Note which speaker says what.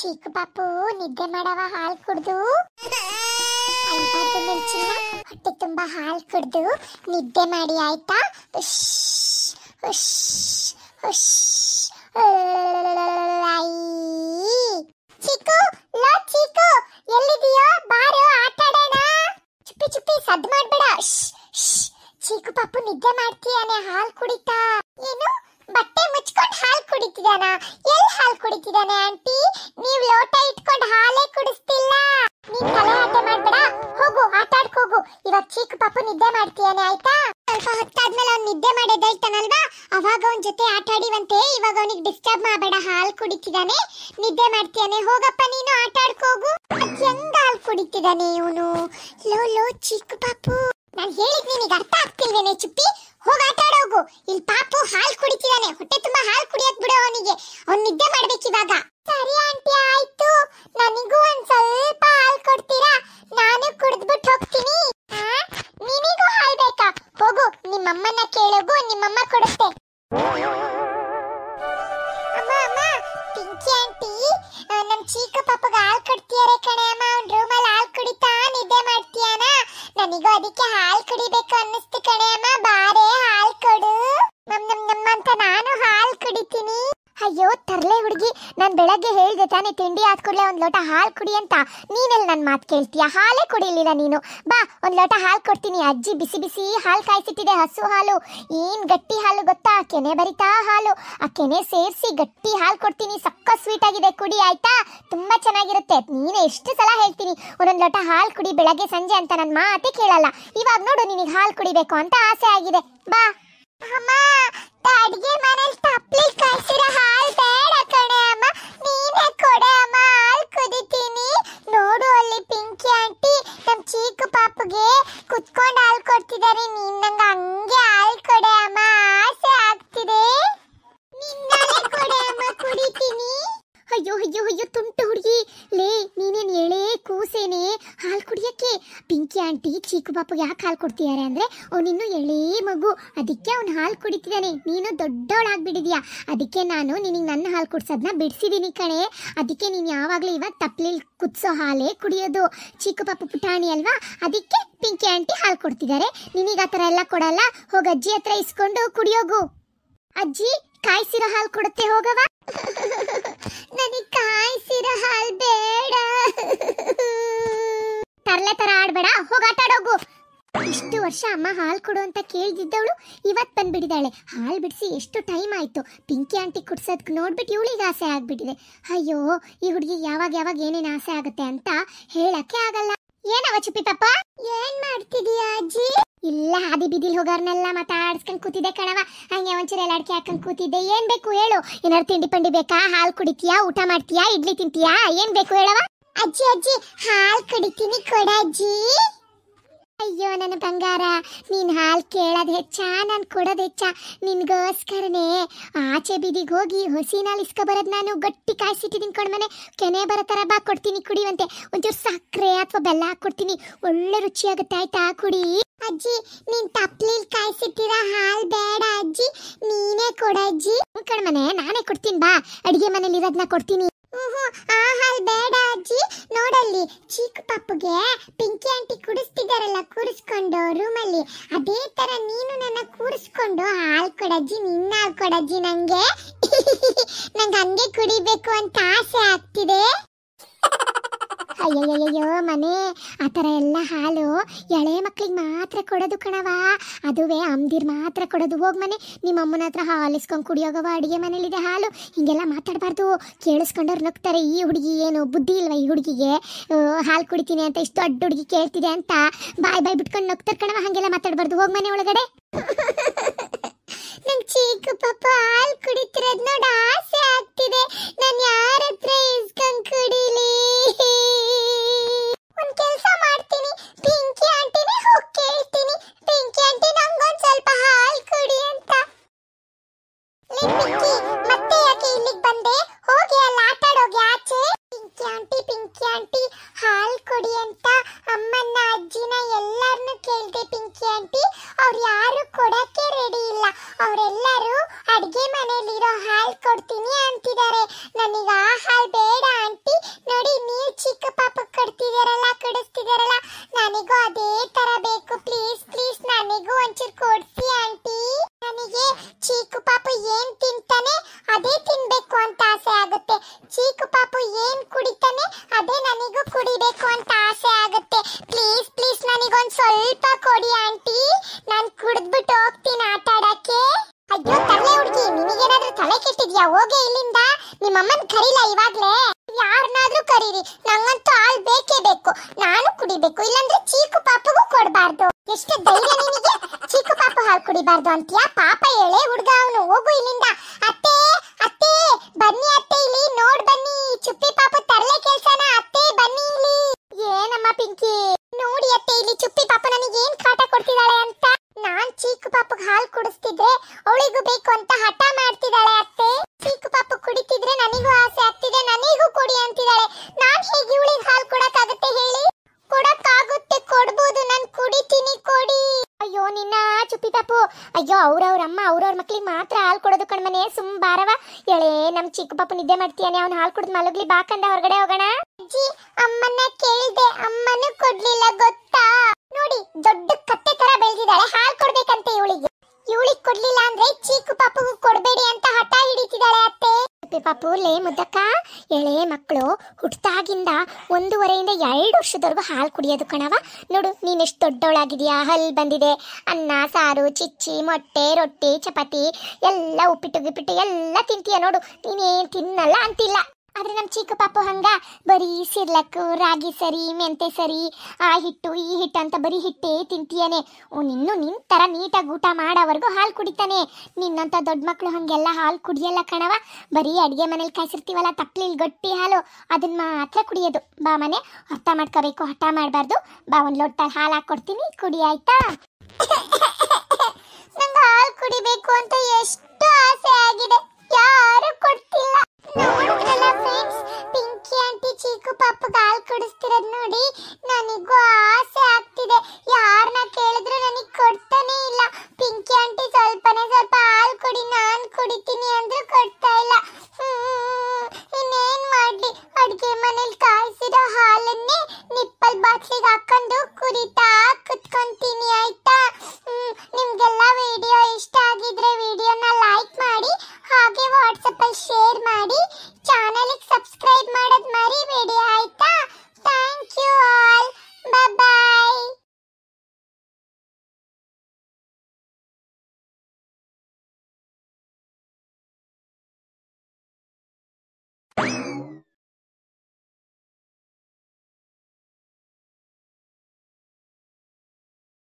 Speaker 1: ಚಿಕ್ಕ ಪಾಪು ನಿದ್ದೆ ಮಾಡವ ಹಾಲು ಕುಡ್ದು ಹೊಟ್ಟೆ ತುಂಬಾ ಹಾಲು ಕುಡ್ದು ನಿದ್ದೆ ಮಾಡಿ ಆಯ್ತಾ ಚಿಕ್ಕು ಲೋ ಚಿಕ್ಕು ಎಲ್ಲಿದೆಯೋ ಬಾರು ಆಟ ಆಡೋಣ ಚುಪ್ಪಿ ಚುಪ್ಪಿ ಸದ್ ಮಾಡ್ಬೇಡ ಚಿಕ್ಕು ಪಾಪು ನಿದ್ದೆ ಮಾಡ್ತೀಯಾನೆ ಹಾಲು ಕುಡಿತಾ ಏನು ಬಟ್ಟೆ ಮುಚ್ಕೊಂಡು ಹಾಲು ಕುಡಿತಿದಾನ ಎಲ್ಲಿ ಹಾಲು ಕುಡಿತಿದಾನೆ ಆಂಟಿ ನೀವು ಲೋಟ ಇಟ್ಕೊಂಡು ಹಾಲೇ ಕುಡಿಸ್ತಿಲ್ಲ ನೀನ್ ತಲೆ ಆಟ ಮಾಡ್ಬೇಡ ಹೋಗು ಆಟ ಆಡ್ಕ ಹೋಗು ಇವಾಗ ಚಿಕ್ಕ ಪಾಪು ನಿದ್ದೆ ಮಾಡ್ತೀಯಾನೆ ಆಯ್ತಾ ಸ್ವಲ್ಪ ಹೊತ್ತಾದ್ಮೇಲೆ ಅವ್ನ್ ನಿದ್ದೆ ಮಾಡೋದು ಹೇಳ್ತಾನಲ್ವಾ ಅವಾಗ ಅವನ ಜೊತೆ ಆಟ ಆಡಿವಂತೆ ಇವಾಗ ಅವನಿಗೆ ಡಿಸ್ಟರ್ಬ್ ಮಾಡಬೇಡ ಹಾಲು ಕುಡಿತಿದ್ದಾನೆ ನಿದ್ದೆ ಮಾಡ್ತೀಯಾನೆ ಹೋಗಪ್ಪ ನೀನು ಆಟ ಆಡ್ಕೋಗು ಹೆಂಗ ಹಾಲು ಕುಡಿತಿದ್ದಾನೆ ಇವನು ಲೋ ಲೋ ಚಿಕ್ಕ ಪಾಪು ನಾನು ಹೇಳಿದ್ ನಿನಗೆ ಅರ್ಥ ಆಗ್ತಿಲ್ವೇನೆ ಚುಪ್ಪಿ ಹೋಗ ಆಟ ಆಡೋಗು ಇಲ್ಲಿ ಪಾಪು ಹಾಲು ಕುಡಿತಿದ್ದಾನೆ ಹೊಟ್ಟೆ ತುಂಬಾ ಹಾಲು ಕುಡಿಯಕ್ ಬಿಡೋ ಅವನಿಗೆ ಅವ್ನು ನಿದ್ದೆ ಮಾಡ್ಬೇಕು ಇವಾಗ ಸರಿಯಾ ತಾನೇ ತಿಂಡಿ ಆದ ಕೂಡಲೇ ಒಂದು ಲೋಟ ಹಾಲು ಕುಡಿ ಅಂತ ನೀನೆಲ್ಲ ನನ್ನ ಮಾತು ಕೇಳ್ತೀಯ ಹಾಲೇ ಕುಡಿಲಿಲ್ಲ ನೀನು ಬಾ ಒಂದು ಲೋಟ ಹಾಲು ಕೊಡ್ತೀನಿ ಅಜ್ಜಿ ಬಿಸಿ ಬಿಸಿ ಹಾಲು ಕಾಯಿಸಿಟ್ಟಿದೆ ಹಸು ಹಾಲು ಏನು ಗಟ್ಟಿ ಹಾಲು ಗೊತ್ತಾ ಕೆನೆ ಬರಿತಾ ಹಾಲು ಆ ಕೆನೆ ಸೇರಿಸಿ ಗಟ್ಟಿ ಹಾಲು ಕೊಡ್ತೀನಿ ಸಕ್ಕ ಸ್ವೀಟ್ ಆಗಿದೆ ಕುಡಿ ಆಯ್ತಾ ತುಂಬ ಚೆನ್ನಾಗಿರುತ್ತೆ ನೀನು ಎಷ್ಟು ಸಲ ಹೇಳ್ತೀನಿ ಒಂದೊಂದು ಲೋಟ ಹಾಲು ಕುಡಿ ಬೆಳಗ್ಗೆ ಸಂಜೆ ಅಂತ ನನ್ನ ಮಾತೇ ಕೇಳಲ್ಲ ಇವಾಗ ನೋಡು ನಿನಗೆ ಹಾಲು ಕುಡಿಬೇಕು ಅಂತ ಆಸೆ ಆಗಿದೆ ಬಾ ಅಮ್ಮ ಅಡುಗೆ ಮನೇಲಿ ತಪ್ಪಲಿ ಕಾಯಿಸಿರೋ ಹಾಲು ಬೇಡ いね、これ。ಆಂಟಿ ಚಿಕ್ಕ ಪಾಪಗೆ ಯಾಕೆ ಹಾಲು ಕೊಡ್ತಿದ್ದಾರೆ ಅಂದರೆ ಅವನಿನ್ನು ಎಳೇ ಮಗು ಅದಕ್ಕೆ ಅವನು ಹಾಲು ಕುಡಿತಿದ್ದಾನೆ ನೀನು ದೊಡ್ಡವಳಾಗ್ಬಿಟ್ಟಿದ್ಯಾ ಅದಕ್ಕೆ ನಾನು ನಿನಗೆ ನನ್ನ ಹಾಲು ಕುಡ್ಸೋದನ್ನ ಬಿಡಿಸಿದ್ದೀನಿ ಕಣೆ ಅದಕ್ಕೆ ನೀನು ಯಾವಾಗಲೂ ಇವಾಗ ತಪ್ಪಲಿಲ್ ಕುದಿಸೋ ಹಾಲೇ ಕುಡಿಯೋದು ಚಿಕ್ಕ ಪಾಪು ಪುಟಾಣಿ ಅಲ್ವಾ ಅದಕ್ಕೆ ಪಿಂಕಿ ಆಂಟಿ ಹಾಲು ಕೊಡ್ತಿದ್ದಾರೆ ನಿನಗೆ ಆ ಥರ ಎಲ್ಲ ಕೊಡಲ್ಲ ಹೋಗಿ ಅಜ್ಜಿ ಹತ್ರ ಇಸ್ಕೊಂಡು ಕುಡಿಯೋಗು ಅಜ್ಜಿ ಕಾಯಿಸಿರೋ ಹಾಲು ಕೊಡುತ್ತೆ ಹೋಗವ ನನಗೆ ಕಾಯಿಸಿರೋ ಹಾಲು ಬೇಡ ವರ್ಷ ಅಮ್ಮ ಹಾಲು ಕೊಡು ಅಂತ ಕೇಳ್ದಿದ್ದವಳು ಇವತ್ತು ಬಂದ್ಬಿಟ್ಟಿದ್ದಾಳೆ ಹಾಲು ಬಿಡಿಸಿ ಎಷ್ಟು ಟೈಮ್ ಆಯಿತು ಪಿಂಕಿ ಆಂಟಿ ಕುಡ್ಸೋದಕ್ಕೆ ನೋಡ್ಬಿಟ್ಟು ಇವಳಿಗೆ ಆಸೆ ಆಗಿಬಿಟ್ಟಿದೆ ಅಯ್ಯೋ ಈ ಹುಡುಗಿ ಯಾವಾಗ ಯಾವಾಗ ಏನೇನು ಆಸೆ ಆಗುತ್ತೆ ಅಂತ ಹೇಳಕ್ಕೆ ಆಗಲ್ಲ ಏನವ ಚುಪ್ಪಿ ಪಾಪ ಏನ್ ಮಾಡ್ತಿದೀಯ ಅಜ್ಜಿ ಇಲ್ಲ ಹಾದಿ ಬಿದಿಲ್ ಹೋಗೋರ್ನೆಲ್ಲ ಮಾತಾಡ್ಸ್ಕೊಂಡ್ ಕೂತಿದ್ದೆ ಕಣವ ಹಂಗೆ ಒಂಚೂರು ಎಲ್ಲ ಅಡಿಕೆ ಹಾಕೊಂಡ್ ಕೂತಿದ್ದೆ ಏನ್ ಬೇಕು ಹೇಳು ಏನಾರು ತಿಂಡಿ ಪಂಡಿ ಬೇಕಾ ಹಾಲು ಕುಡಿತೀಯಾ ಊಟ ಮಾಡ್ತೀಯಾ ಇಡ್ಲಿ ತಿಂತೀಯಾ ಏನ್ ಬೇಕು ಹೇಳವ ಅಜ್ಜಿ ಅಜ್ಜಿ ಹಾಲು ಕುಡಿತೀನಿ ಅಜ್ಜಿ ಅಯ್ಯೋ ನನ್ನ ಬಂಗಾರ ನೀನ್ ಹಾಲ್ ಕೇಳೋದ್ ಹೆಚ್ಚ ನಾನ್ ಕೊಡದ್ ಹೆಚ್ಚ ನಿನ್ಗೋಸ್ಕರನೇ ಆಚೆ ಬೀದಿಗೆ ಹೋಗಿ ಹೊಸಿನಲ್ಲಿ ಇಸ್ಕೊ ಬರೋದ್ ನಾನು ಗಟ್ಟಿ ಕಾಯಿಸಿಟ್ಟಿದ್ದೀನಿ ಕಣ್ಮನೆ ಕೆನೆ ಬರೋ ತರ ಬಾ ಕೊಡ್ತೀನಿ ಕುಡಿಯುವಂತೆ ಒಂಚೂರು ಸಕ್ಕರೆ ಅಥವಾ ಬೆಲ್ಲ ಹಾಕೊಡ್ತೀನಿ ಒಳ್ಳೆ ರುಚಿಯಾಗುತ್ತೆ ಆಯ್ತಾ ಕುಡಿ ಅಜ್ಜಿ ನೀನ್ ತಪ್ಲಿಲ್ ಕಾಯಿಸಿಟ್ಟಿರ ಹಾಲ್ ಬೇಡ ಅಜ್ಜಿ ನೀನೇ ಕೊಡ ಅಜ್ಜಿ ಕಣ್ಮನೆ ನಾನೇ ಕೊಡ್ತೀನಿ ಬಾ ಅಡಿಗೆ ಮನೇಲಿ ಇರೋದ್ನ ಕೊಡ್ತೀನಿ ಆ ಬೇಡ ಅಜ್ಜಿ ನೋಡಲ್ಲಿ ಚಿಕ್ಕ ಪಪ್ಪುಗೆ ಪಿಂಕಿ ಆಂಟಿ ಕುಡಿಸ್ತಿದಾರಲ್ಲ ಕೂರಿಸ್ಕೊಂಡು ರೂಮಲ್ಲಿ ಅದೇ ತರ ನೀನು ನನ್ನ ಕೂರಿಸ್ಕೊಂಡು ಹಾಲು ಕೊಡಜ್ಜಿ ನಿನ್ನ ಹಾಲು ಕೊಡಜ್ಜಿ ನಂಗೆ ನಂಗೆ ಹಂಗೆ ಕುಡಿಬೇಕು ಅಂತ ಆಸೆ ಆಗ್ತಿದೆ ಅಯ್ಯಯ್ಯಯ್ಯೋ ಮನೆ ಆ ಥರ ಎಲ್ಲ ಹಾಲು ಎಳೆ ಮಕ್ಳಿಗೆ ಮಾತ್ರ ಕೊಡೋದು ಕಣವಾ ಅದುವೇ ಅಮ್ದಿರ್ ಮಾತ್ರ ಕೊಡೋದು ಹೋಗಿ ಮನೆ ನಿಮ್ಮ ಅಮ್ಮನ ಹತ್ರ ಹಾಲಿಸ್ಕೊಂಡು ಕುಡಿಯೋಗವ ಅಡುಗೆ ಮನೇಲಿದೆ ಹಾಲು ಹೀಗೆಲ್ಲ ಮಾತಾಡಬಾರ್ದು ಕೇಳಿಸ್ಕೊಂಡವ್ರು ನಗ್ತಾರೆ ಈ ಹುಡುಗಿ ಏನು ಬುದ್ಧಿ ಇಲ್ವ ಈ ಹುಡುಗಿಗೆ ಹಾಲು ಕುಡಿತೀನಿ ಅಂತ ಇಷ್ಟು ದೊಡ್ಡ ಹುಡುಗಿ ಕೇಳ್ತಿದೆ ಅಂತ ಬಾಯ್ ಬಾಯ್ ಬಿಟ್ಕೊಂಡು ನಗ್ತಾರೆ ಕಣವ ಹಾಗೆಲ್ಲ ಮಾತಾಡಬಾರ್ದು ಹೋಗಿ ಮನೆ ಒಳಗಡೆ ಚೀಕು ಪಾಪ ಹಾಲು ಕುಡಿತಿರೋದ್ ನೋಡ ಆಸೆ ಆಗ್ತಿದೆ ನಾನು ಯಾರ ಹತ್ರ ಕುಡಿಲಿ ಒಂದ್ ಕೆಲಸ ಮಾಡ್ತೀನಿ ಪಿಂಕಿ ಆಂಟಿನಿ ಹೋಗಿ ಕೇಳ್ತೀನಿ ಪಿಂಕಿ ಆಂಟಿ ನಂಗೊಂದ್ ಸ್ವಲ್ಪ ಹಾಲು ಕುಡಿ ಅಂತ ಪಿಂಕಿ ಮತ್ತೆ ಯಾಕೆ ಇಲ್ಲಿಗೆ ಬಂದೆ ಹೋಗಿ ಅಲ್ಲಿ ಆಟ ಆಡೋಗಿ ಆಚೆ ಪಿಂಕಿ ಆಂಟಿ ಪಿಂಕಿ ಆಂಟಿ ಹಾಲು ಕುಡಿ ಅಂತ ಅಮ್ಮನ್ನ ಅಜ್ಜಿನ ಎಲ್ಲಾರನ್ನೂ ಕೇಳ್ದೆ ಪಿಂಕಿ ಆಂಟಿ ಅವ್ರು ಯಾರು ಅದೇ ತರ ಬೇಕು ಪ್ಲೀಸ್ ಪ್ಲೀಸ್ ನನಗೂ ಒಂಚೂರು ಕೊಡ್ಸಿ ಆಂಟಿ ನನಗೆ ಚೀಕು ಪಾಪು ಏನ್ ತಿಂತಾನೆ ಅದೇ ತಿನ್ಬೇಕು ಅಂತ ಆಸೆ ಆಗುತ್ತೆ ಚೀಕು ಪಾಪು ಏನ್ ಕುಡಿತಾನೆ ಅದೇ ನನಗೂ ಕುಡಿಬೇಕು ಅಂತ ಆಸೆ ಆಗುತ್ತೆ ಪ್ಲೀಸ್ ಪ್ಲೀಸ್ ನನಗೊಂದು ಸ್ವಲ್ಪ ಕೊಡಿ ಆಂಟಿ ನಾನು ಕುಡಿದ್ಬಿಟ್ಟು ಹೋಗ್ತೀನಿ ಆಟ ಆಡಕ್ಕೆ ಅಯ್ಯೋ ತಲೆ ಹುಡುಗಿ ನಿಮಗೇನಾದ್ರೂ ತಲೆ ಕೆಟ್ಟಿದ್ಯಾ ಹೋಗೇ ಇಲ್ಲಿಂದ ನಿಮ್ಮಮ್ಮನ್ ಕರೀಲ ಇವಾಗ್ಲೇ ಯಾರನ್ನಾದ್ರೂ ಕರೀರಿ ನಂಗಂತೂ ಹಾಲು ಬೇಕೇ ಬೇಕು ನಾನು ಕುಡಿಬೇಕು ಇಲ್ಲಾಂದ್ರೆ ಚೀಕು ಬರಿಬಾರ್ದು ಅಂತ್ಯಾ ಪಾಪ ಹೇಳೇ ಹುಡುಗ ಅವನು ಹೋಗು ಇಲ್ಲಿಂದ ಅತ್ತೆ ಅತ್ತೆ ಬನ್ನಿ ಅತ್ತೆ ಇಲ್ಲಿ ನೋಡ್ ಬನ್ನಿ ಚುಪ್ಪಿ ಪಾಪ ತರಲೆ ಕೆಲ್ಸನ ಅತ್ತೆ ಬನ್ನಿ ಇಲ್ಲಿ ಏನಮ್ಮ ಪಿಂಕಿ ನೋಡಿ ಅತ್ತೆ ಇಲ್ಲಿ ಚುಪ್ಪಿ ಪಾಪ ನನಗೆ ಏನ್ ಕಾಟ ಕೊಡ್ತಿದ್ದಾಳೆ ಅಂತ ನಾನ್ ಚೀಕು ಪಾಪಗ್ ಹಾಲು ಕುಡಿಸ್ತಿದ್ರೆ ಅವಳಿಗೂ ಬೇಕು ಅಂತ ಹಠ ಮಾಡ್ತಿದ್ದಾಳೆ ಅತ್ತೆ ಚೀಕು ಪಾಪ ಕುಡಿತಿದ್ರೆ ನನಗೂ ಆಸೆ ಪ್ರತಾಪು ಅಯ್ಯೋ ಅವ್ರವ್ರ ಅಮ್ಮ ಅವ್ರವ್ರ ಮಕ್ಳಿಗೆ ಮಾತ್ರ ಹಾಲು ಕೊಡೋದು ಕಣ್ಮನೆ ಸುಮ್ ಬಾರವ ಏಳೆ ನಮ್ ಚಿಕ್ಕ ಪಾಪು ನಿದ್ದೆ ಮಾಡ್ತೀಯಾನೆ ಅವ್ನು ಹಾಲು ಕುಡಿದ್ ಮಲಗ್ಲಿ ಬಾಕಂದ ಹೊರಗಡೆ ಹೋಗೋಣ ಅಜ್ಜಿ ಅಮ್ಮನ ಕೇಳಿದೆ ಅಮ್ಮನೂ ಕೊಡ್ಲಿಲ್ಲ ಗೊತ್ತಾ ನೋಡಿ ದೊಡ್ಡ ಕತ್ತೆ ತರ ಬೆಳೆದಿದ್ದಾಳೆ ಹಾಲು ಕೊಡ್ಬೇಕಂತೆ ಇವಳಿಗೆ ಇವಳಿಗೆ ಕೊಡ್ಲಿಲ್ಲ ಅಂದ್ರೆ ಚೀಕು ಪಾಪಗೂ ಕೊಡ್ಬೇಡಿ ಅಂತ ಪಾಪೂರ್ಲೆ ಮುದ್ದಕ್ಕ ಎಳೆ ಮಕ್ಕಳು ಹುಟ್ಟದಾಗಿಂದ ಒಂದೂವರೆಯಿಂದ ಎರಡು ವರ್ಷದವರೆಗೂ ಹಾಲು ಕುಡಿಯೋದು ಕಣವ ನೋಡು ನೀನು ಎಷ್ಟು ದೊಡ್ಡವಳಾಗಿದೆಯಾ ಹಲ್ ಬಂದಿದೆ ಅನ್ನ ಸಾರು ಚಿಚ್ಚಿ ಮೊಟ್ಟೆ ರೊಟ್ಟಿ ಚಪಾತಿ ಎಲ್ಲ ಉಪ್ಪಿಟ್ಟು ಗಿಪ್ಪಿಟ್ಟು ಎಲ್ಲ ತಿಂತೀಯ ನೋಡು ನೀನೇನು ತಿನ್ನಲ್ಲ ಅಂತಿಲ್ಲ ಆದ್ರೆ ನಮ್ಮ ಚಿಕ್ಕ ಪಾಪು ಹಂಗ ಬರೀ ಸಿರ್ಲಕ್ಕು ರಾಗಿ ಸರಿ ಮೆಂತೆ ಸರಿ ಆ ಹಿಟ್ಟು ಈ ಹಿಟ್ಟು ಅಂತ ಬರೀ ಹಿಟ್ಟೇ ತಿಂತೀಯನೆ ನಿನ್ನ ನಿನ್ನ ಥರ ನೀಟಾಗಿ ಊಟ ಮಾಡೋವರೆಗೂ ಹಾಲು ಕುಡಿತಾನೆ ನಿನ್ನಂಥ ದೊಡ್ಡ ಮಕ್ಕಳು ಹಂಗೆಲ್ಲ ಹಾಲು ಕುಡಿಯಲ್ಲ ಕಣವ ಬರೀ ಅಡುಗೆ ಮನೇಲಿ ಕಾಯಿಸಿರ್ತೀವಲ್ಲ ತಪ್ಪಲಿ ಗಟ್ಟಿ ಹಾಲು ಅದನ್ನ ಮಾತ್ರ ಕುಡಿಯೋದು ಬಾ ಮನೆ ಹಠ ಮಾಡ್ಕೋಬೇಕು ಹಠ ಮಾಡಬಾರ್ದು ಬಾ ಒಂದು ಲೋಟ ಹಾಲು ಹಾಕ್ಕೊಡ್ತೀನಿ ಕುಡಿ ಆಯ್ತಾ ನಂಗೆ ಹಾಲು ಕುಡಿಬೇಕು ಅಂತ ಎಷ್ಟು ಆಸೆ ಆಗಿದೆ ಯಾರು ಕೊಡ್ತಿಲ್ಲ ಚಿಕ್ಕ ಪಾಪಗೆ ಹಾಲು ಕುಡಿಸ್ತಿರೋದು ನೋಡಿ ನನಗೂ ಆಸೆ ಆಗ್ತಿದೆ ಯಾರು